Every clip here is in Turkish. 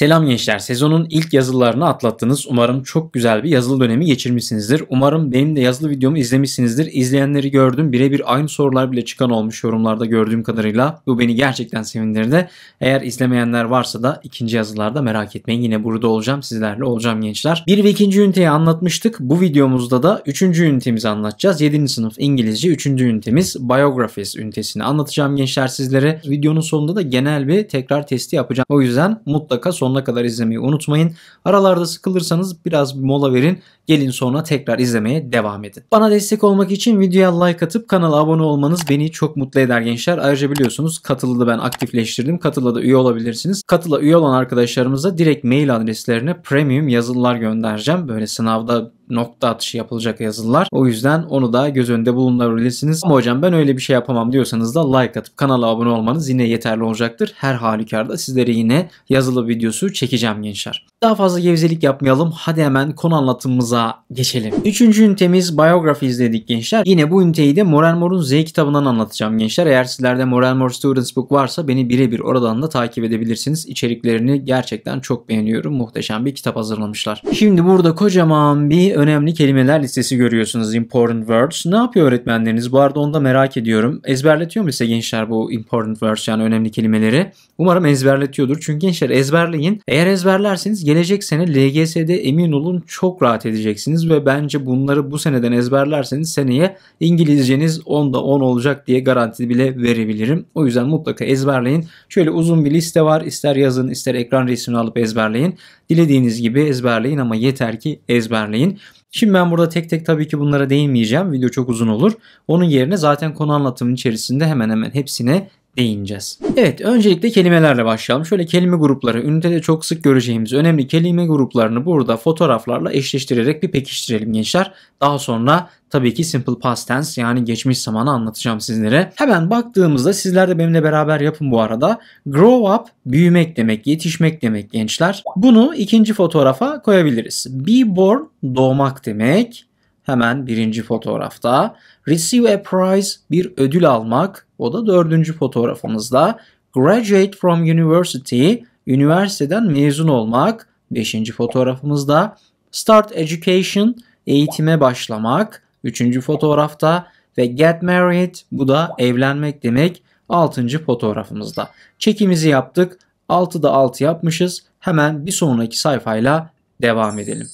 Selam gençler. Sezonun ilk yazılılarını atlattınız. Umarım çok güzel bir yazılı dönemi geçirmişsinizdir. Umarım benim de yazılı videomu izlemişsinizdir. İzleyenleri gördüm. Birebir aynı sorular bile çıkan olmuş yorumlarda gördüğüm kadarıyla. Bu beni gerçekten sevindirdi. Eğer izlemeyenler varsa da ikinci yazılarda merak etmeyin. Yine burada olacağım. Sizlerle olacağım gençler. Bir ve ikinci üniteyi anlatmıştık. Bu videomuzda da üçüncü ünitemizi anlatacağız. Yedinci sınıf İngilizce üçüncü ünitemiz Biographies ünitesini anlatacağım gençler sizlere. Videonun sonunda da genel bir tekrar testi yapacağım. O yüzden mutlaka son sonuna kadar izlemeyi unutmayın. Aralarda sıkılırsanız biraz mola verin Gelin sonra tekrar izlemeye devam edin. Bana destek olmak için videoya like atıp kanala abone olmanız beni çok mutlu eder gençler. Ayrıca biliyorsunuz katılı da ben aktifleştirdim. Katıla da üye olabilirsiniz. Katıla üye olan arkadaşlarımıza direkt mail adreslerine premium yazılılar göndereceğim. Böyle sınavda nokta atışı yapılacak yazılılar. O yüzden onu da göz önünde bulundurabilirsiniz. Ama hocam ben öyle bir şey yapamam diyorsanız da like atıp kanala abone olmanız yine yeterli olacaktır. Her halükarda sizlere yine yazılı videosu çekeceğim gençler. Daha fazla gevzelik yapmayalım. Hadi hemen konu anlatımımıza konumuza geçelim. Üçüncü ünitemiz biyografi izledik gençler. Yine bu üniteyi de Moral Mor'un Z kitabından anlatacağım gençler. Eğer sizlerde Moral Mor Students Book varsa beni birebir oradan da takip edebilirsiniz. İçeriklerini gerçekten çok beğeniyorum. Muhteşem bir kitap hazırlamışlar. Şimdi burada kocaman bir önemli kelimeler listesi görüyorsunuz. Important words. Ne yapıyor öğretmenleriniz? Bu arada onu da merak ediyorum. Ezberletiyor mu size gençler bu important words yani önemli kelimeleri? Umarım ezberletiyordur. Çünkü gençler ezberleyin. Eğer ezberlersiniz gelecek sene LGS'de emin olun çok rahat edeceksiniz öğreneceksiniz ve bence bunları bu seneden ezberlerseniz seneye İngilizceniz 10'da 10 olacak diye garanti bile verebilirim. O yüzden mutlaka ezberleyin. Şöyle uzun bir liste var. İster yazın ister ekran resmini alıp ezberleyin. Dilediğiniz gibi ezberleyin ama yeter ki ezberleyin. Şimdi ben burada tek tek tabii ki bunlara değinmeyeceğim. Video çok uzun olur. Onun yerine zaten konu anlatımın içerisinde hemen hemen hepsine değineceğiz. Evet öncelikle kelimelerle başlayalım. Şöyle kelime grupları, ünitede çok sık göreceğimiz önemli kelime gruplarını burada fotoğraflarla eşleştirerek bir pekiştirelim gençler. Daha sonra tabii ki simple past tense yani geçmiş zamanı anlatacağım sizlere. Hemen baktığımızda sizler de benimle beraber yapın bu arada. Grow up büyümek demek, yetişmek demek gençler. Bunu ikinci fotoğrafa koyabiliriz. Be born doğmak demek. Hemen birinci fotoğrafta. Receive a prize bir ödül almak. O da dördüncü fotoğrafımızda. Graduate from university üniversiteden mezun olmak. Beşinci fotoğrafımızda. Start education eğitime başlamak. Üçüncü fotoğrafta ve get married bu da evlenmek demek. Altıncı fotoğrafımızda. Çekimizi yaptık. 6'da 6 yapmışız. Hemen bir sonraki sayfayla devam edelim.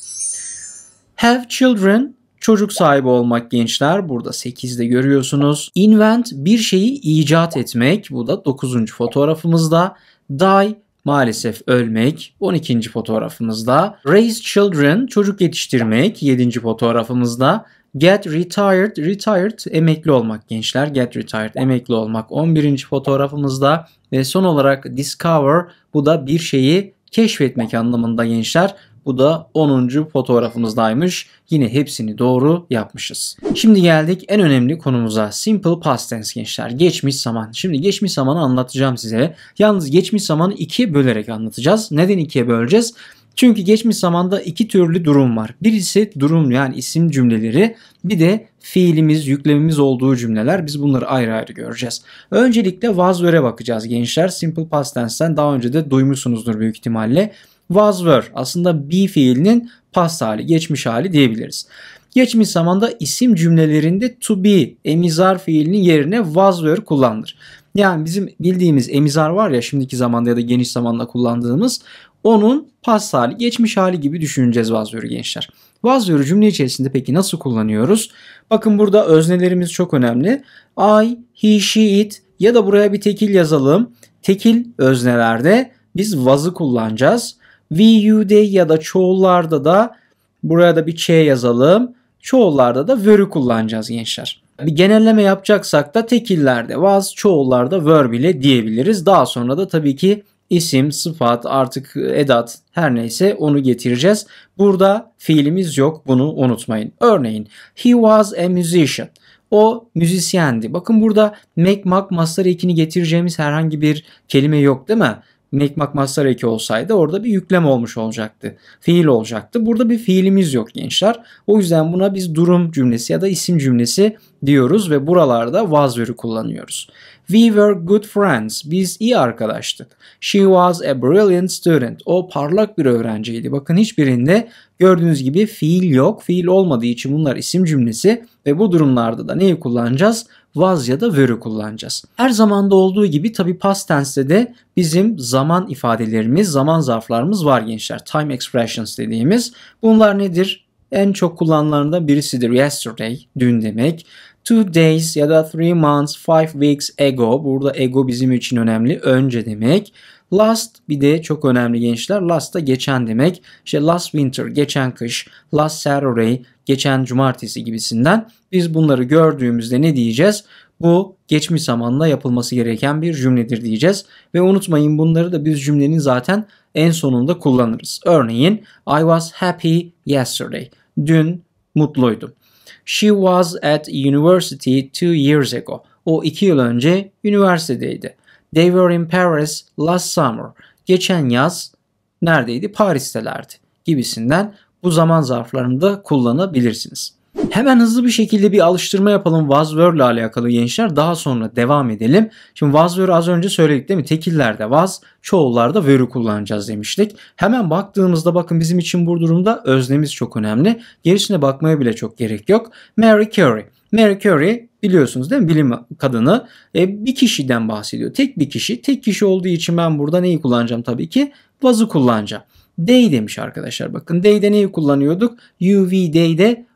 Have children Çocuk sahibi olmak gençler burada 8'de görüyorsunuz. Invent bir şeyi icat etmek. Bu da 9. fotoğrafımızda. Die maalesef ölmek 12. fotoğrafımızda. Raise children çocuk yetiştirmek 7. fotoğrafımızda. Get retired, retired emekli olmak gençler. Get retired emekli olmak 11. fotoğrafımızda ve son olarak discover bu da bir şeyi keşfetmek anlamında gençler. Bu da 10. fotoğrafımızdaymış. Yine hepsini doğru yapmışız. Şimdi geldik en önemli konumuza. Simple past tense gençler. Geçmiş zaman. Şimdi geçmiş zamanı anlatacağım size. Yalnız geçmiş zamanı ikiye bölerek anlatacağız. Neden ikiye böleceğiz? Çünkü geçmiş zamanda iki türlü durum var. Birisi durum yani isim cümleleri bir de fiilimiz, yüklemimiz olduğu cümleler. Biz bunları ayrı ayrı göreceğiz. Öncelikle vazöre bakacağız gençler. Simple past tense'ten daha önce de duymuşsunuzdur büyük ihtimalle was were aslında be fiilinin past hali, geçmiş hali diyebiliriz. Geçmiş zamanda isim cümlelerinde to be emizar fiilinin yerine was were kullanılır. Yani bizim bildiğimiz emizar var ya şimdiki zamanda ya da geniş zamanda kullandığımız onun past hali, geçmiş hali gibi düşüneceğiz was were gençler. Was were cümle içerisinde peki nasıl kullanıyoruz? Bakın burada öznelerimiz çok önemli. I, he, she, it ya da buraya bir tekil yazalım. Tekil öznelerde biz was'ı kullanacağız. VU'de ya da çoğullarda da buraya da bir Ç yazalım. Çoğullarda da ver'ü kullanacağız gençler. Bir genelleme yapacaksak da tekillerde was, çoğullarda ver bile diyebiliriz. Daha sonra da tabii ki isim, sıfat, artık edat her neyse onu getireceğiz. Burada fiilimiz yok bunu unutmayın. Örneğin he was a musician. O müzisyendi. Bakın burada make, mak, master ekini getireceğimiz herhangi bir kelime yok değil mi? nekmak mastar eki olsaydı orada bir yüklem olmuş olacaktı. Fiil olacaktı. Burada bir fiilimiz yok gençler. O yüzden buna biz durum cümlesi ya da isim cümlesi diyoruz ve buralarda was veru kullanıyoruz. We were good friends. Biz iyi arkadaştık. She was a brilliant student. O parlak bir öğrenciydi. Bakın hiçbirinde gördüğünüz gibi fiil yok. Fiil olmadığı için bunlar isim cümlesi ve bu durumlarda da neyi kullanacağız? was ya da were'ü kullanacağız. Her zamanda olduğu gibi tabi past tense'de de bizim zaman ifadelerimiz, zaman zarflarımız var gençler. Time expressions dediğimiz. Bunlar nedir? En çok kullanılanlarından birisidir yesterday, dün demek. Two days ya da three months, five weeks ago. Burada ego bizim için önemli. Önce demek. Last bir de çok önemli gençler. Last da geçen demek. İşte last winter, geçen kış, last Saturday, geçen cumartesi gibisinden. Biz bunları gördüğümüzde ne diyeceğiz? Bu geçmiş zamanla yapılması gereken bir cümledir diyeceğiz. Ve unutmayın bunları da biz cümlenin zaten en sonunda kullanırız. Örneğin I was happy yesterday. Dün mutluydum. She was at university two years ago. O iki yıl önce üniversitedeydi. They were in Paris last summer. Geçen yaz neredeydi? Paris'telerdi gibisinden bu zaman zarflarını da kullanabilirsiniz. Hemen hızlı bir şekilde bir alıştırma yapalım Wazwör ile alakalı gençler. Daha sonra devam edelim. Şimdi Wazwör'ü az önce söyledik değil mi? Tekillerde vaz, çoğullarda vör'ü kullanacağız demiştik. Hemen baktığımızda bakın bizim için bu durumda öznemiz çok önemli. Gerisine bakmaya bile çok gerek yok. Mary Curie. Mary Curie biliyorsunuz değil mi bilim kadını e, bir kişiden bahsediyor. Tek bir kişi. Tek kişi olduğu için ben burada neyi kullanacağım tabii ki? Bazı kullanacağım. Day demiş arkadaşlar bakın. Day'de neyi kullanıyorduk? UV Day'de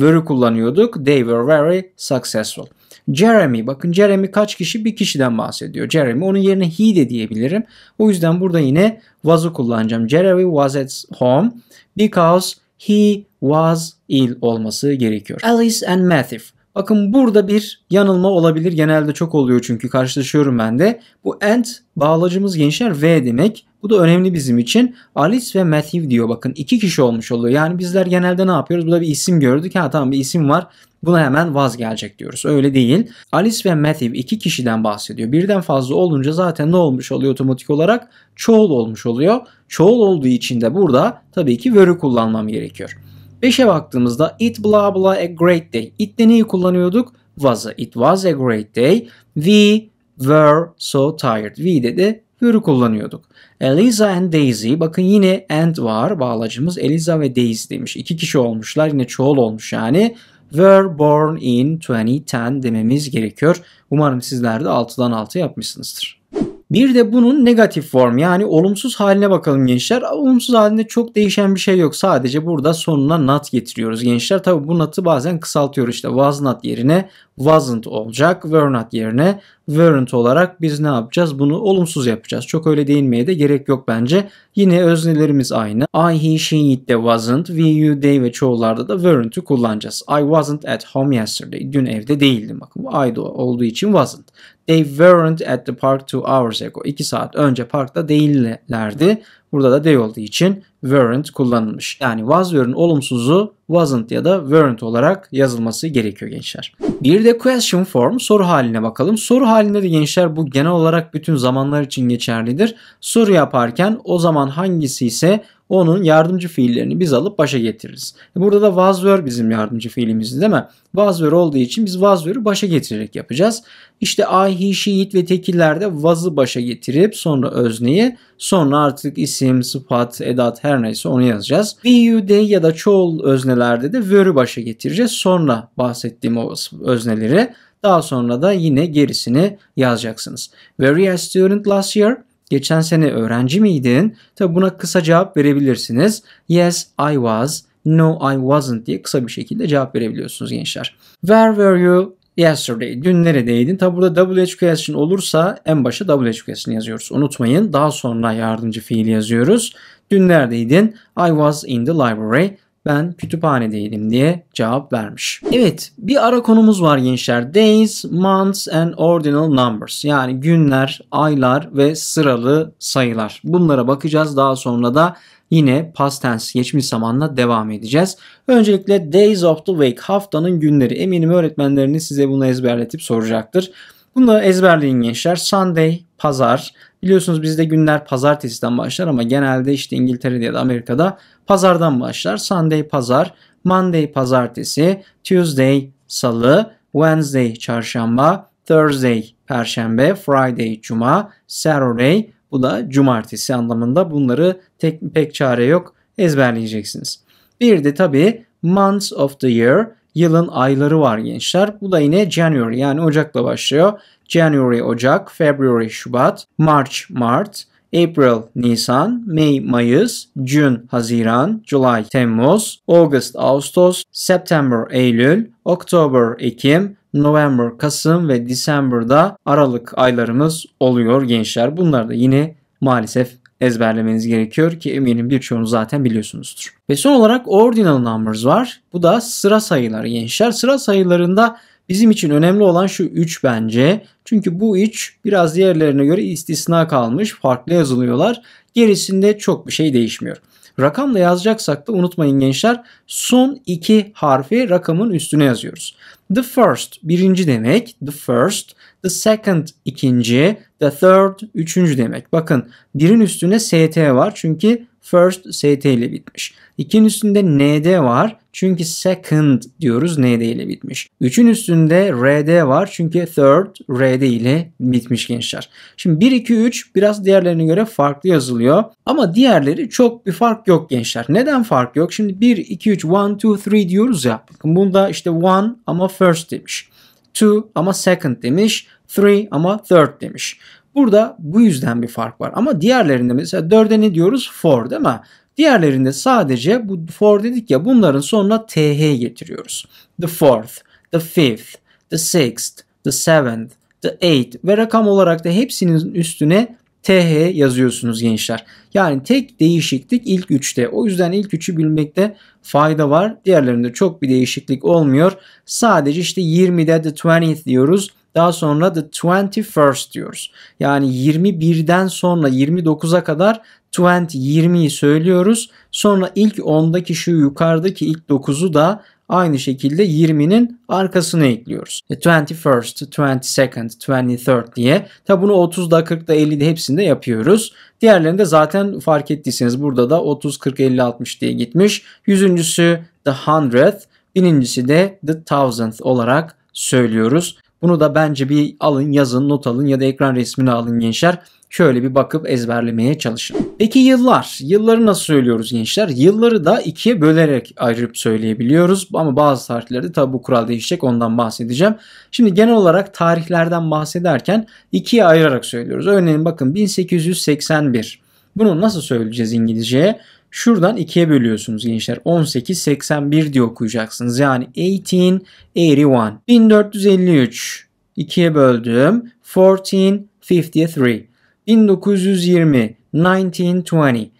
very kullanıyorduk. They were very successful. Jeremy bakın Jeremy kaç kişi? Bir kişiden bahsediyor. Jeremy onun yerine he de diyebilirim. O yüzden burada yine was'ı kullanacağım. Jeremy was at home because he was ill olması gerekiyor. Alice and Matthew. Bakın burada bir yanılma olabilir. Genelde çok oluyor çünkü karşılaşıyorum ben de. Bu and bağlacımız gençler ve demek. Bu da önemli bizim için. Alice ve Matthew diyor bakın. iki kişi olmuş oluyor. Yani bizler genelde ne yapıyoruz? Burada bir isim gördük. Ha tamam bir isim var. Buna hemen vazgeçecek diyoruz. Öyle değil. Alice ve Matthew iki kişiden bahsediyor. Birden fazla olunca zaten ne olmuş oluyor otomatik olarak? Çoğul olmuş oluyor. Çoğul olduğu için de burada tabii ki ver'ı kullanmam gerekiyor. Beşe baktığımızda it blah blah a great day. It de neyi kullanıyorduk? Was'ı. It was a great day. We were so tired. We de de were'ı kullanıyorduk. Eliza and Daisy. Bakın yine and var. Bağlacımız Eliza ve Daisy demiş. İki kişi olmuşlar. Yine çoğul olmuş yani were born in 2010 dememiz gerekiyor. Umarım sizler de 6'dan 6 yapmışsınızdır. Bir de bunun negatif form yani olumsuz haline bakalım gençler. Olumsuz halinde çok değişen bir şey yok. Sadece burada sonuna not getiriyoruz gençler. Tabi bu not'ı bazen kısaltıyoruz işte was not yerine wasn't olacak. Were not yerine weren't olarak biz ne yapacağız? Bunu olumsuz yapacağız. Çok öyle değinmeye de gerek yok bence. Yine öznelerimiz aynı. I, he, she, it de wasn't. We, you, they ve çoğularda da weren't'ü kullanacağız. I wasn't at home yesterday. Dün evde değildim. Bakın bu I olduğu için wasn't. They weren't at the park two hours ago. İki saat önce parkta değillerdi. Burada da they olduğu için weren't kullanılmış. Yani was were'ın olumsuzu wasn't ya da weren't olarak yazılması gerekiyor gençler. Bir de question form soru haline bakalım. Soru halinde de gençler bu genel olarak bütün zamanlar için geçerlidir. Soru yaparken o zaman hangisi ise onun yardımcı fiillerini biz alıp başa getiririz. E, burada da was were bizim yardımcı fiilimiz değil mi? Was were olduğu için biz was were'ı başa getirerek yapacağız. İşte I, he, she, it ve tekillerde was'ı başa getirip sonra özneyi sonra artık isim, sıfat, edat her neyse onu yazacağız. We, you, they ya da çoğul öznelerde de were'ı başa getireceğiz. Sonra bahsettiğim o özneleri daha sonra da yine gerisini yazacaksınız. Were you a student last year? Geçen sene öğrenci miydin? Tabi buna kısa cevap verebilirsiniz. Yes, I was. No, I wasn't diye kısa bir şekilde cevap verebiliyorsunuz gençler. Where were you yesterday? Dün neredeydin? Tabi burada WH question olursa en başa WH question yazıyoruz. Unutmayın. Daha sonra yardımcı fiili yazıyoruz. Dün neredeydin? I was in the library ben kütüphanedeydim diye cevap vermiş. Evet bir ara konumuz var gençler. Days, months and ordinal numbers. Yani günler, aylar ve sıralı sayılar. Bunlara bakacağız. Daha sonra da yine past tense geçmiş zamanla devam edeceğiz. Öncelikle days of the week haftanın günleri. Eminim öğretmenleriniz size bunu ezberletip soracaktır. Bunu ezberleyin gençler. Sunday, pazar, Biliyorsunuz bizde günler pazartesiden başlar ama genelde işte İngiltere'de ya da Amerika'da pazardan başlar. Sunday pazar, Monday pazartesi, Tuesday salı, Wednesday çarşamba, Thursday perşembe, Friday cuma, Saturday bu da cumartesi anlamında. Bunları tek, pek çare yok ezberleyeceksiniz. Bir de tabii months of the year yılın ayları var gençler. Bu da yine January yani Ocak'la başlıyor. January Ocak, February Şubat, March Mart, April Nisan, May Mayıs, June Haziran, July Temmuz, August Ağustos, September Eylül, October Ekim, November Kasım ve December'da Aralık aylarımız oluyor gençler. Bunlar da yine maalesef ezberlemeniz gerekiyor ki eminim birçoğunu zaten biliyorsunuzdur. Ve son olarak ordinal numbers var. Bu da sıra sayıları gençler. Sıra sayılarında bizim için önemli olan şu 3 bence. Çünkü bu 3 biraz diğerlerine göre istisna kalmış. Farklı yazılıyorlar. Gerisinde çok bir şey değişmiyor. Rakamla yazacaksak da unutmayın gençler son iki harfi rakamın üstüne yazıyoruz. The first birinci demek. The first. The second ikinci. The third üçüncü demek. Bakın birin üstünde st var çünkü first st ile bitmiş. İkinin üstünde nd var çünkü second diyoruz nd ile bitmiş. Üçün üstünde rd var çünkü third rd ile bitmiş gençler. Şimdi 1, 2, 3 biraz diğerlerine göre farklı yazılıyor. Ama diğerleri çok bir fark yok gençler. Neden fark yok? Şimdi 1, 2, 3, 1, 2, 3 diyoruz ya. Bakın bunda işte 1 ama first demiş. 2 ama second demiş three ama third demiş. Burada bu yüzden bir fark var. Ama diğerlerinde mesela dörde ne diyoruz? four değil mi? Diğerlerinde sadece bu four dedik ya bunların sonuna th getiriyoruz. The fourth, the fifth, the sixth, the seventh, the eighth ve rakam olarak da hepsinin üstüne TH yazıyorsunuz gençler. Yani tek değişiklik ilk üçte. O yüzden ilk üçü bilmekte fayda var. Diğerlerinde çok bir değişiklik olmuyor. Sadece işte 20'de the 20th diyoruz. Daha sonra the 21st diyoruz. Yani 21'den sonra 29'a kadar 20 20'yi söylüyoruz. Sonra ilk 10'daki şu yukarıdaki ilk 9'u da aynı şekilde 20'nin arkasına ekliyoruz. 21st, 22nd, 23rd diye. Tabi bunu 30'da, 40'da, 50'de hepsinde yapıyoruz. Diğerlerinde zaten fark ettiyseniz burada da 30, 40, 50, 60 diye gitmiş. Yüzüncüsü the hundredth, binincisi de the thousandth olarak söylüyoruz. Bunu da bence bir alın yazın not alın ya da ekran resmini alın gençler. Şöyle bir bakıp ezberlemeye çalışın. Peki yıllar. Yılları nasıl söylüyoruz gençler? Yılları da ikiye bölerek ayırıp söyleyebiliyoruz. Ama bazı tarihlerde tabi bu kural değişecek ondan bahsedeceğim. Şimdi genel olarak tarihlerden bahsederken ikiye ayırarak söylüyoruz. Örneğin bakın 1881. Bunu nasıl söyleyeceğiz İngilizceye? Şuradan ikiye bölüyorsunuz gençler. 18, 81 diye okuyacaksınız. Yani 1881. 1453. ikiye böldüm. 1453. 1920. 1920.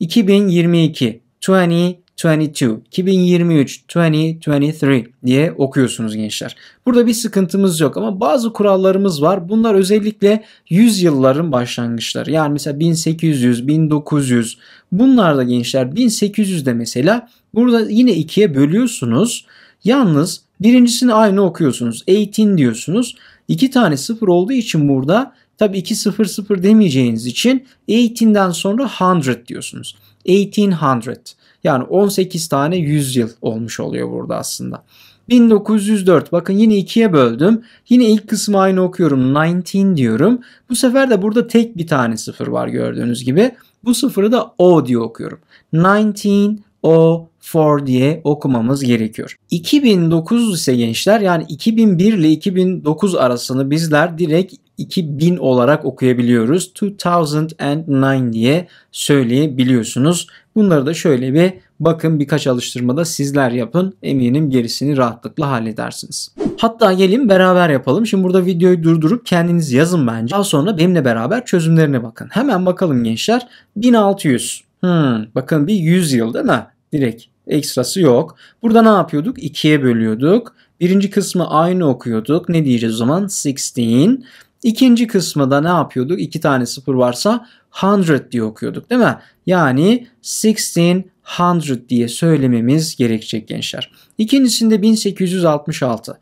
2022. 20 22, 2023, 2023 diye okuyorsunuz gençler. Burada bir sıkıntımız yok ama bazı kurallarımız var. Bunlar özellikle 100 yılların başlangıçları. Yani mesela 1800, 1900 Bunlar da gençler 1800 de mesela burada yine ikiye bölüyorsunuz. Yalnız birincisini aynı okuyorsunuz. 18 diyorsunuz. İki tane sıfır olduğu için burada tabii 200 demeyeceğiniz için 18'den sonra 100 diyorsunuz. 1800 yani 18 tane yıl olmuş oluyor burada aslında. 1904 bakın yine ikiye böldüm. Yine ilk kısmı aynı okuyorum 19 diyorum. Bu sefer de burada tek bir tane sıfır var gördüğünüz gibi. Bu sıfırı da O diye okuyorum. 1904 diye okumamız gerekiyor. 2009 ise gençler yani 2001 ile 2009 arasını bizler direkt 2000 olarak okuyabiliyoruz. 2009 diye söyleyebiliyorsunuz. Bunları da şöyle bir bakın birkaç alıştırmada sizler yapın. Eminim gerisini rahatlıkla halledersiniz. Hatta gelin beraber yapalım. Şimdi burada videoyu durdurup kendiniz yazın bence. Daha sonra benimle beraber çözümlerine bakın. Hemen bakalım gençler. 1600. Hmm, bakın bir 100 yıl değil mi? Direkt ekstrası yok. Burada ne yapıyorduk? 2'ye bölüyorduk. Birinci kısmı aynı okuyorduk. Ne diyeceğiz o zaman? 16. İkinci kısmı ne yapıyorduk? İki tane sıfır varsa 100 diye okuyorduk değil mi? Yani 1600 diye söylememiz gerekecek gençler. İkincisinde 1866.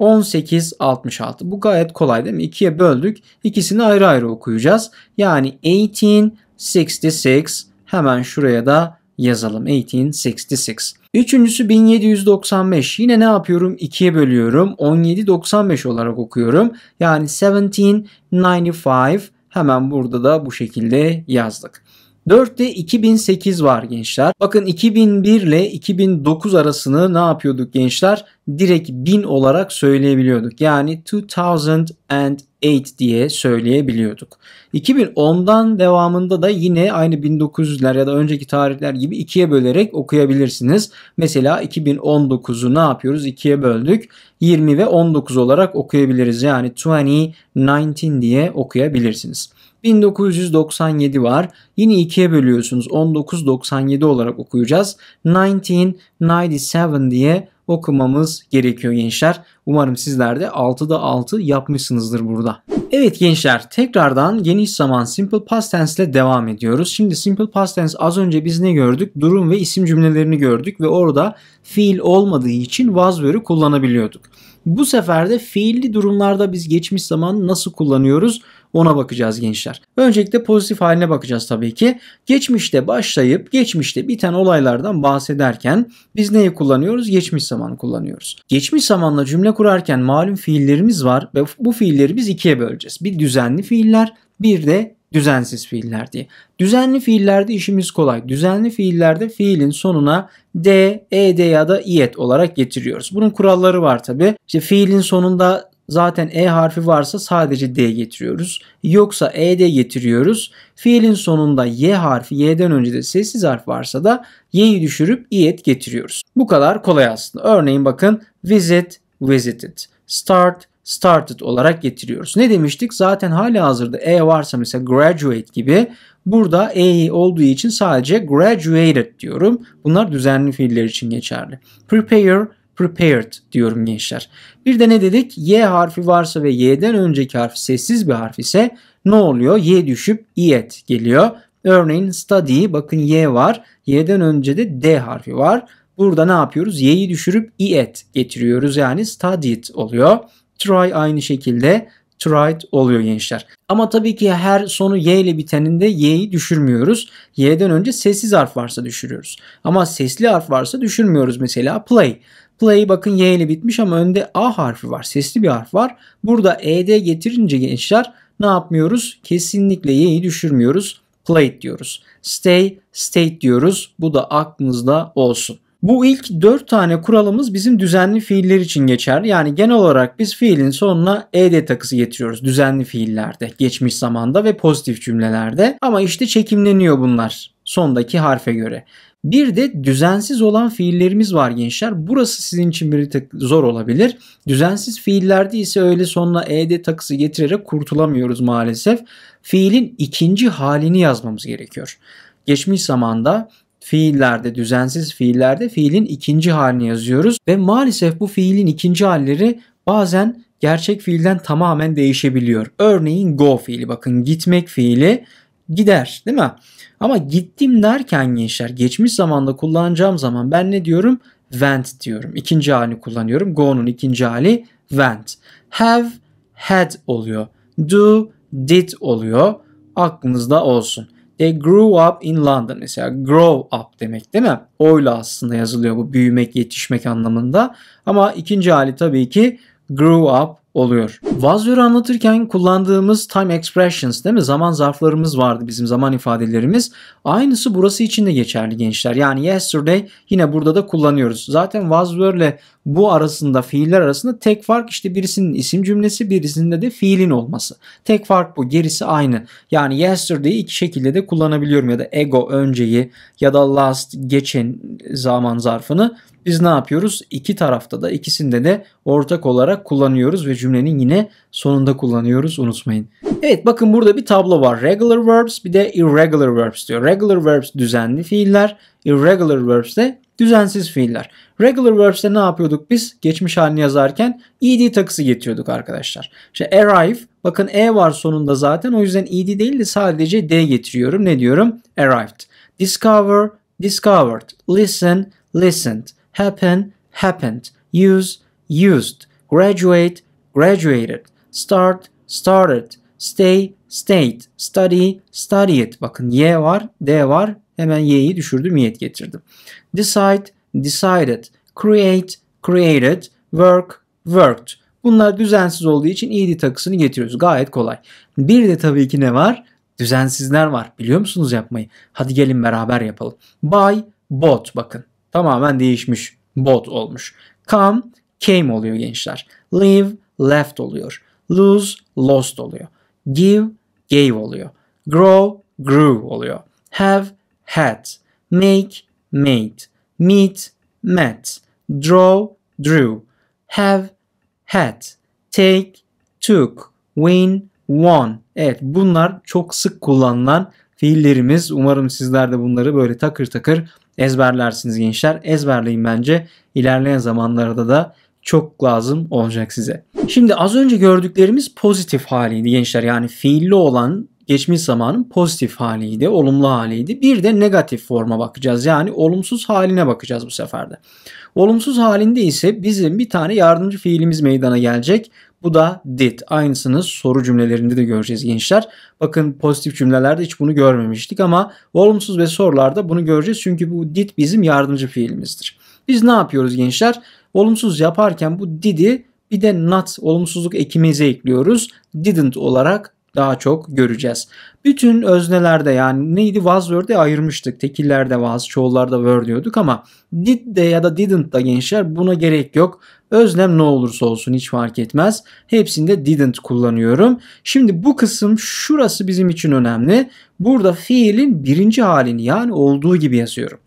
1866. Bu gayet kolay değil mi? İkiye böldük. İkisini ayrı ayrı okuyacağız. Yani 1866 hemen şuraya da yazalım. 1866. Üçüncüsü 1795. Yine ne yapıyorum? 2'ye bölüyorum. 1795 olarak okuyorum. Yani 1795 hemen burada da bu şekilde yazdık. 4'te 2008 var gençler. Bakın 2001 ile 2009 arasını ne yapıyorduk gençler? Direkt 1000 olarak söyleyebiliyorduk. Yani 2008 diye söyleyebiliyorduk. 2010'dan devamında da yine aynı 1900'ler ya da önceki tarihler gibi ikiye bölerek okuyabilirsiniz. Mesela 2019'u ne yapıyoruz? İkiye böldük. 20 ve 19 olarak okuyabiliriz. Yani 2019 diye okuyabilirsiniz. 1997 var. Yine ikiye bölüyorsunuz. 1997 olarak okuyacağız. 1997 diye okumamız gerekiyor gençler. Umarım sizler de 6'da 6 yapmışsınızdır burada. Evet gençler tekrardan geniş zaman simple past tense ile devam ediyoruz. Şimdi simple past tense az önce biz ne gördük? Durum ve isim cümlelerini gördük ve orada fiil olmadığı için was vere'ı kullanabiliyorduk. Bu sefer de fiilli durumlarda biz geçmiş zamanı nasıl kullanıyoruz? Ona bakacağız gençler. Öncelikle pozitif haline bakacağız tabii ki. Geçmişte başlayıp geçmişte biten olaylardan bahsederken biz neyi kullanıyoruz? Geçmiş zamanı kullanıyoruz. Geçmiş zamanla cümle kurarken malum fiillerimiz var ve bu fiilleri biz ikiye böleceğiz. Bir düzenli fiiller, bir de düzensiz fiiller diye. Düzenli fiillerde işimiz kolay. Düzenli fiillerde fiilin sonuna d, ed ya da iet olarak getiriyoruz. Bunun kuralları var tabi. İşte fiilin sonunda Zaten e harfi varsa sadece d getiriyoruz. Yoksa ed getiriyoruz. Fiilin sonunda y harfi, y'den önce de sessiz harf varsa da y'yi düşürüp iet getiriyoruz. Bu kadar kolay aslında. Örneğin bakın visit, visited. Start, started olarak getiriyoruz. Ne demiştik? Zaten hala hazırda e varsa mesela graduate gibi burada e olduğu için sadece graduated diyorum. Bunlar düzenli fiiller için geçerli. Prepare, prepared diyorum gençler. Bir de ne dedik? Y harfi varsa ve Y'den önceki harf sessiz bir harf ise ne oluyor? Y düşüp iet geliyor. Örneğin study bakın Y var. Y'den önce de D harfi var. Burada ne yapıyoruz? Y'yi düşürüp iet getiriyoruz. Yani studied oluyor. Try aynı şekilde tried oluyor gençler. Ama tabii ki her sonu y ile biteninde y'yi düşürmüyoruz. Y'den önce sessiz harf varsa düşürüyoruz. Ama sesli harf varsa düşürmüyoruz mesela play. Play bakın Y ile bitmiş ama önde A harfi var. Sesli bir harf var. Burada ED getirince gençler ne yapmıyoruz? Kesinlikle Y'yi düşürmüyoruz. Play diyoruz. Stay, state diyoruz. Bu da aklınızda olsun. Bu ilk 4 tane kuralımız bizim düzenli fiiller için geçer. Yani genel olarak biz fiilin sonuna ed takısı getiriyoruz düzenli fiillerde, geçmiş zamanda ve pozitif cümlelerde. Ama işte çekimleniyor bunlar sondaki harfe göre. Bir de düzensiz olan fiillerimiz var gençler. Burası sizin için bir tık zor olabilir. Düzensiz fiillerde ise öyle sonuna ed takısı getirerek kurtulamıyoruz maalesef. Fiilin ikinci halini yazmamız gerekiyor. Geçmiş zamanda fiillerde, düzensiz fiillerde fiilin ikinci halini yazıyoruz ve maalesef bu fiilin ikinci halleri bazen gerçek fiilden tamamen değişebiliyor. Örneğin go fiili bakın gitmek fiili gider değil mi? Ama gittim derken gençler geçmiş zamanda kullanacağım zaman ben ne diyorum? Went diyorum. İkinci halini kullanıyorum. Go'nun ikinci hali went. Have, had oluyor. Do, did oluyor. Aklınızda olsun. They grew up in London. Mesela grow up demek değil mi? Oyla aslında yazılıyor bu büyümek, yetişmek anlamında. Ama ikinci hali tabii ki grew up oluyor. Vazörü anlatırken kullandığımız time expressions değil mi? Zaman zarflarımız vardı bizim zaman ifadelerimiz. Aynısı burası için de geçerli gençler. Yani yesterday yine burada da kullanıyoruz. Zaten was were ile bu arasında fiiller arasında tek fark işte birisinin isim cümlesi birisinde de fiilin olması. Tek fark bu gerisi aynı. Yani yesterday'i iki şekilde de kullanabiliyorum ya da ego önceyi ya da last geçen zaman zarfını biz ne yapıyoruz? İki tarafta da ikisinde de ortak olarak kullanıyoruz ve cümlenin yine sonunda kullanıyoruz unutmayın. Evet bakın burada bir tablo var. Regular verbs bir de irregular verbs diyor. Regular verbs düzenli fiiller, irregular verbs de düzensiz fiiller. Regular verbs'te ne yapıyorduk biz? Geçmiş halini yazarken ed takısı getiriyorduk arkadaşlar. İşte arrive bakın e var sonunda zaten o yüzden ed değil de sadece d getiriyorum. Ne diyorum? Arrived. Discover, discovered. Listen, listened. Happen, happened. Use, used. Graduate, graduated, start, started, stay, stayed, study, studied. Bakın Y var, D var. Hemen Y'yi düşürdüm, yet getirdim. Decide, decided, create, created, work, worked. Bunlar düzensiz olduğu için ed takısını getiriyoruz. Gayet kolay. Bir de tabii ki ne var? Düzensizler var. Biliyor musunuz yapmayı? Hadi gelin beraber yapalım. Buy, bought bakın. Tamamen değişmiş. Bought olmuş. Come, came oluyor gençler. Leave, left oluyor. Lose, lost oluyor. Give, gave oluyor. Grow, grew oluyor. Have, had. Make, made. Meet, met. Draw, drew. Have, had. Take, took. Win, won. Evet bunlar çok sık kullanılan fiillerimiz. Umarım sizler de bunları böyle takır takır ezberlersiniz gençler. Ezberleyin bence. İlerleyen zamanlarda da çok lazım olacak size. Şimdi az önce gördüklerimiz pozitif haliydi gençler. Yani fiilli olan geçmiş zamanın pozitif haliydi, olumlu haliydi. Bir de negatif forma bakacağız. Yani olumsuz haline bakacağız bu seferde. Olumsuz halinde ise bizim bir tane yardımcı fiilimiz meydana gelecek. Bu da did. Aynısını soru cümlelerinde de göreceğiz gençler. Bakın pozitif cümlelerde hiç bunu görmemiştik ama olumsuz ve sorularda bunu göreceğiz. Çünkü bu did bizim yardımcı fiilimizdir. Biz ne yapıyoruz gençler? Olumsuz yaparken bu did'i bir de not olumsuzluk ekimizi ekliyoruz. Didn't olarak daha çok göreceğiz. Bütün öznelerde yani neydi was were ayırmıştık. Tekillerde was, çoğullarda were diyorduk ama did de ya da didn't da gençler buna gerek yok. Özlem ne olursa olsun hiç fark etmez. Hepsinde didn't kullanıyorum. Şimdi bu kısım şurası bizim için önemli. Burada fiilin birinci halini yani olduğu gibi yazıyorum.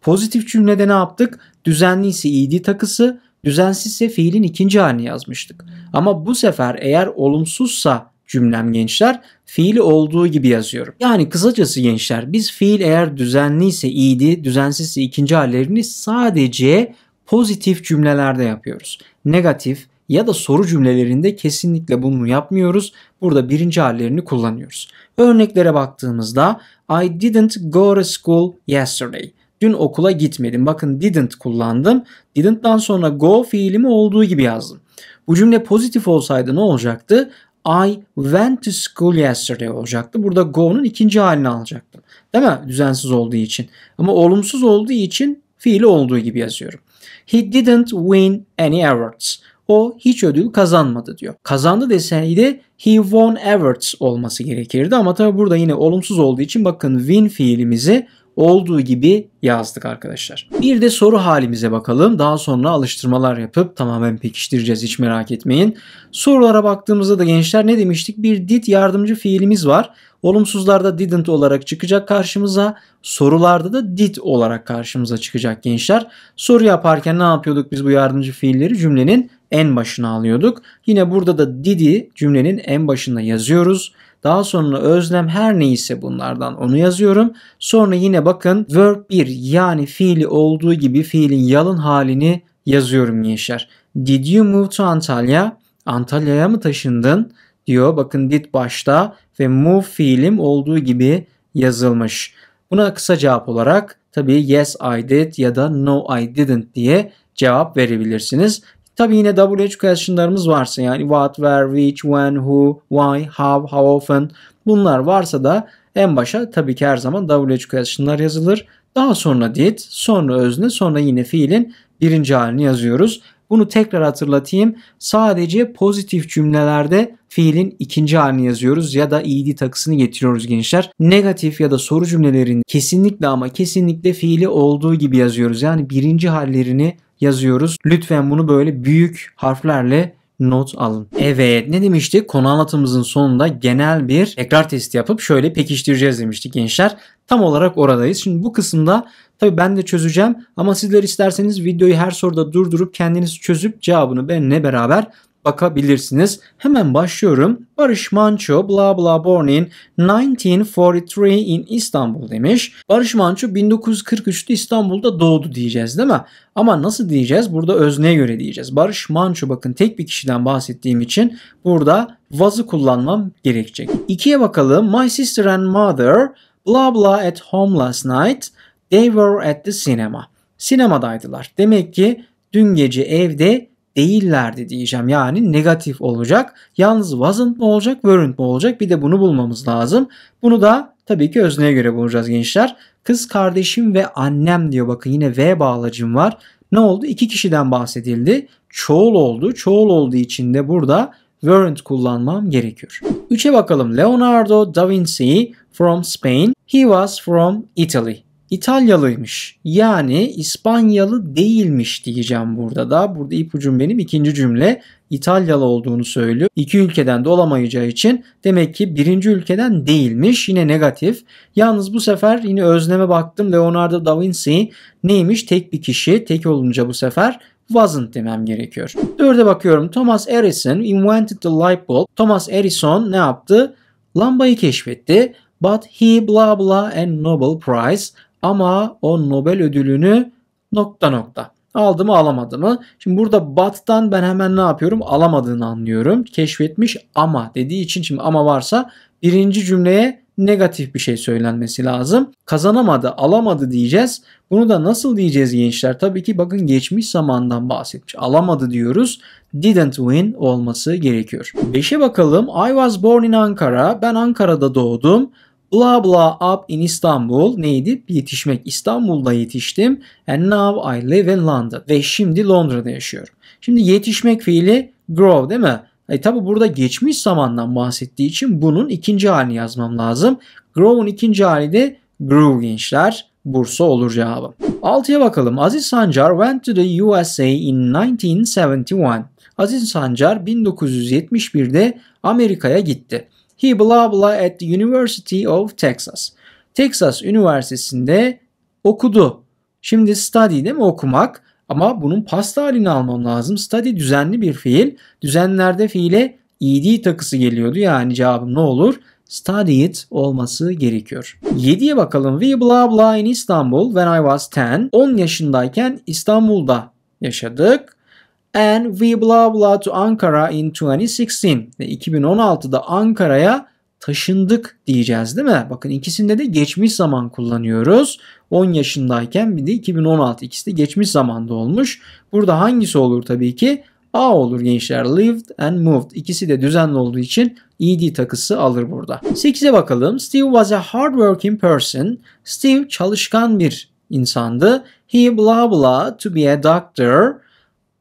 Pozitif cümlede ne yaptık? Düzenli ise id takısı, Düzensizse fiilin ikinci halini yazmıştık. Ama bu sefer eğer olumsuzsa cümlem gençler fiili olduğu gibi yazıyorum. Yani kısacası gençler biz fiil eğer düzenliyse iyiydi, düzensizse ikinci hallerini sadece pozitif cümlelerde yapıyoruz. Negatif ya da soru cümlelerinde kesinlikle bunu yapmıyoruz. Burada birinci hallerini kullanıyoruz. Örneklere baktığımızda I didn't go to school yesterday. Dün okula gitmedim. Bakın didn't kullandım. Didn't'dan sonra go fiilimi olduğu gibi yazdım. Bu cümle pozitif olsaydı ne olacaktı? I went to school yesterday olacaktı. Burada go'nun ikinci halini alacaktım. Değil mi? Düzensiz olduğu için. Ama olumsuz olduğu için fiili olduğu gibi yazıyorum. He didn't win any awards. O hiç ödül kazanmadı diyor. Kazandı deseydi he won awards olması gerekirdi ama tabi burada yine olumsuz olduğu için bakın win fiilimizi olduğu gibi yazdık arkadaşlar. Bir de soru halimize bakalım. Daha sonra alıştırmalar yapıp tamamen pekiştireceğiz hiç merak etmeyin. Sorulara baktığımızda da gençler ne demiştik? Bir did yardımcı fiilimiz var. Olumsuzlarda didn't olarak çıkacak karşımıza. Sorularda da did olarak karşımıza çıkacak gençler. Soru yaparken ne yapıyorduk biz bu yardımcı fiilleri? Cümlenin en başına alıyorduk. Yine burada da didi cümlenin en başına yazıyoruz. Daha sonra özlem her neyse bunlardan onu yazıyorum. Sonra yine bakın verb 1 yani fiili olduğu gibi fiilin yalın halini yazıyorum gençler. Did you move to Antalya? Antalya'ya mı taşındın? diyor. Bakın did başta ve move fiilim olduğu gibi yazılmış. Buna kısa cevap olarak tabii yes I did ya da no I didn't diye cevap verebilirsiniz. Tabi yine WH questionlarımız varsa yani what, where, which, when, who, why, how, how often bunlar varsa da en başa tabii ki her zaman WH questionlar yazılır. Daha sonra did, sonra özne, sonra yine fiilin birinci halini yazıyoruz. Bunu tekrar hatırlatayım. Sadece pozitif cümlelerde fiilin ikinci halini yazıyoruz ya da id takısını getiriyoruz gençler. Negatif ya da soru cümlelerini kesinlikle ama kesinlikle fiili olduğu gibi yazıyoruz. Yani birinci hallerini yazıyoruz. Lütfen bunu böyle büyük harflerle not alın. Evet ne demiştik? Konu anlatımızın sonunda genel bir tekrar testi yapıp şöyle pekiştireceğiz demiştik gençler. Tam olarak oradayız. Şimdi bu kısımda tabii ben de çözeceğim ama sizler isterseniz videoyu her soruda durdurup kendiniz çözüp cevabını benimle beraber bakabilirsiniz. Hemen başlıyorum. Barış Manço bla bla born in 1943 in İstanbul demiş. Barış Manço 1943'te İstanbul'da doğdu diyeceğiz değil mi? Ama nasıl diyeceğiz? Burada özneye göre diyeceğiz. Barış Manço bakın tek bir kişiden bahsettiğim için burada vazı kullanmam gerekecek. İkiye bakalım. My sister and mother blah blah at home last night. They were at the cinema. Sinemadaydılar. Demek ki dün gece evde değillerdi diyeceğim. Yani negatif olacak. Yalnız wasn't mı olacak, weren't mi olacak? Bir de bunu bulmamız lazım. Bunu da tabii ki özneye göre bulacağız gençler. Kız kardeşim ve annem diyor. Bakın yine V bağlacım var. Ne oldu? İki kişiden bahsedildi. Çoğul oldu. Çoğul olduğu için de burada weren't kullanmam gerekiyor. Üçe bakalım. Leonardo da Vinci from Spain. He was from Italy. İtalyalıymış. Yani İspanyalı değilmiş diyeceğim burada da. Burada ipucum benim ikinci cümle İtalyalı olduğunu söylüyor. İki ülkeden de olamayacağı için demek ki birinci ülkeden değilmiş. Yine negatif. Yalnız bu sefer yine özneme baktım. Leonardo da Vinci neymiş? Tek bir kişi. Tek olunca bu sefer wasn't demem gerekiyor. Dörde bakıyorum. Thomas Edison invented the light bulb. Thomas Edison ne yaptı? Lambayı keşfetti. But he blah blah and Nobel Prize ama o Nobel ödülünü nokta nokta. Aldı mı alamadı mı? Şimdi burada bat'tan ben hemen ne yapıyorum? Alamadığını anlıyorum. Keşfetmiş ama dediği için şimdi ama varsa birinci cümleye negatif bir şey söylenmesi lazım. Kazanamadı, alamadı diyeceğiz. Bunu da nasıl diyeceğiz gençler? Tabii ki bakın geçmiş zamandan bahsetmiş. Alamadı diyoruz. Didn't win olması gerekiyor. Beşe bakalım. I was born in Ankara. Ben Ankara'da doğdum. Blah blah up in İstanbul. neydi? Yetişmek. İstanbul'da yetiştim. And now I live in London. Ve şimdi Londra'da yaşıyorum. Şimdi yetişmek fiili grow değil mi? E tabi burada geçmiş zamandan bahsettiği için bunun ikinci halini yazmam lazım. Grow'un ikinci hali de grew gençler. Bursa olur cevabım. Altıya bakalım. Aziz Sancar went to the USA in 1971. Aziz Sancar 1971'de Amerika'ya gitti. He blah blah at the University of Texas. Texas Üniversitesi'nde okudu. Şimdi study değil mi okumak? Ama bunun past halini almam lazım. Study düzenli bir fiil. Düzenlerde fiile ed takısı geliyordu. Yani cevabım ne olur? studied olması gerekiyor. 7'ye bakalım. We blah blah in Istanbul when I was 10. 10 yaşındayken İstanbul'da yaşadık and we blah blah to Ankara in 2016. 2016'da Ankara'ya taşındık diyeceğiz değil mi? Bakın ikisinde de geçmiş zaman kullanıyoruz. 10 yaşındayken bir de 2016 ikisi de geçmiş zamanda olmuş. Burada hangisi olur tabii ki? A olur gençler. Lived and moved. İkisi de düzenli olduğu için ed takısı alır burada. 8'e bakalım. Steve was a hardworking person. Steve çalışkan bir insandı. He blah blah to be a doctor.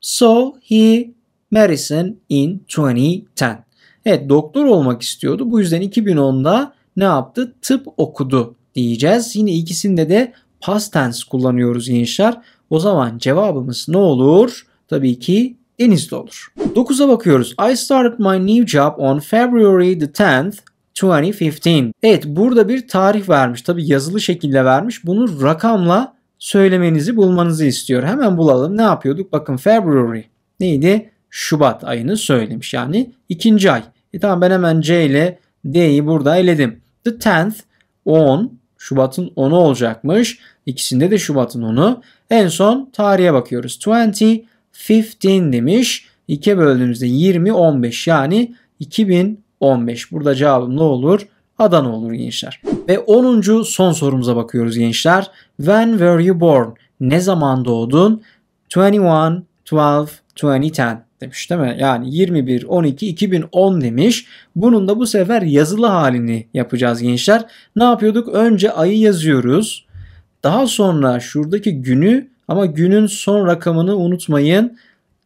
So he medicine in 2010. Evet doktor olmak istiyordu. Bu yüzden 2010'da ne yaptı? Tıp okudu diyeceğiz. Yine ikisinde de past tense kullanıyoruz gençler. O zaman cevabımız ne olur? Tabii ki denizde olur. 9'a bakıyoruz. I started my new job on February the 10th 2015. Evet burada bir tarih vermiş. Tabii yazılı şekilde vermiş. Bunu rakamla söylemenizi bulmanızı istiyor. Hemen bulalım. Ne yapıyorduk? Bakın February neydi? Şubat ayını söylemiş. Yani ikinci ay. E tamam ben hemen C ile D'yi burada eledim. The 10th 10 Şubat'ın 10'u olacakmış. İkisinde de Şubat'ın 10'u. En son tarihe bakıyoruz. 20 15 demiş. 2'ye böldüğümüzde 20 15 yani 2015. Burada cevabım ne olur? Adana olur gençler. Ve 10. son sorumuza bakıyoruz gençler. When were you born? Ne zaman doğdun? 21, 12, 2010 demiş değil mi? Yani 21, 12, 2010 demiş. Bunun da bu sefer yazılı halini yapacağız gençler. Ne yapıyorduk? Önce ayı yazıyoruz. Daha sonra şuradaki günü ama günün son rakamını unutmayın.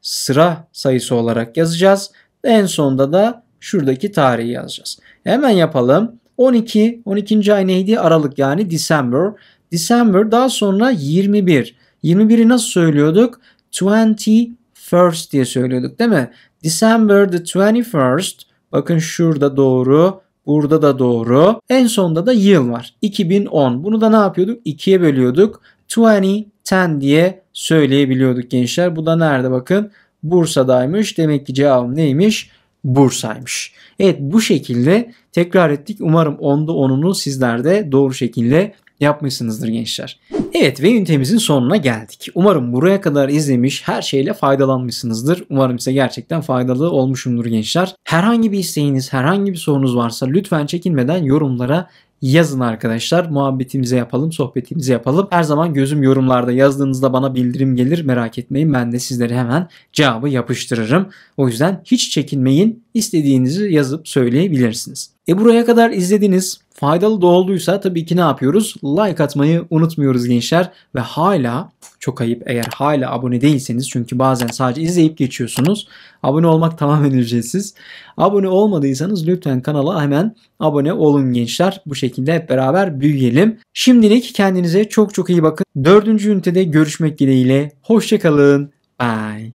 Sıra sayısı olarak yazacağız. En sonda da şuradaki tarihi yazacağız. Hemen yapalım. 12, 12. ay neydi? Aralık yani December. December daha sonra 21. 21'i nasıl söylüyorduk? 21st diye söylüyorduk değil mi? December the 21st. Bakın şurada doğru. Burada da doğru. En sonda da yıl var. 2010. Bunu da ne yapıyorduk? 2'ye bölüyorduk. 20, 10 diye söyleyebiliyorduk gençler. Bu da nerede bakın? Bursa'daymış. Demek ki cevabım neymiş? Bursa'ymış. Evet bu şekilde tekrar ettik. Umarım onda onunu sizler de doğru şekilde yapmışsınızdır gençler. Evet ve ünitemizin sonuna geldik. Umarım buraya kadar izlemiş her şeyle faydalanmışsınızdır. Umarım size gerçekten faydalı olmuşumdur gençler. Herhangi bir isteğiniz, herhangi bir sorunuz varsa lütfen çekinmeden yorumlara yazın arkadaşlar. Muhabbetimizi yapalım, sohbetimizi yapalım. Her zaman gözüm yorumlarda yazdığınızda bana bildirim gelir. Merak etmeyin ben de sizlere hemen cevabı yapıştırırım. O yüzden hiç çekinmeyin. İstediğinizi yazıp söyleyebilirsiniz. E buraya kadar izlediniz. Faydalı da olduysa tabii ki ne yapıyoruz? Like atmayı unutmuyoruz gençler ve hala çok ayıp eğer hala abone değilseniz çünkü bazen sadece izleyip geçiyorsunuz. Abone olmak tamamen ücretsiz. Abone olmadıysanız lütfen kanala hemen abone olun gençler. Bu şekilde hep beraber büyüyelim. Şimdilik kendinize çok çok iyi bakın. Dördüncü ünitede görüşmek dileğiyle. Hoşçakalın. Bye.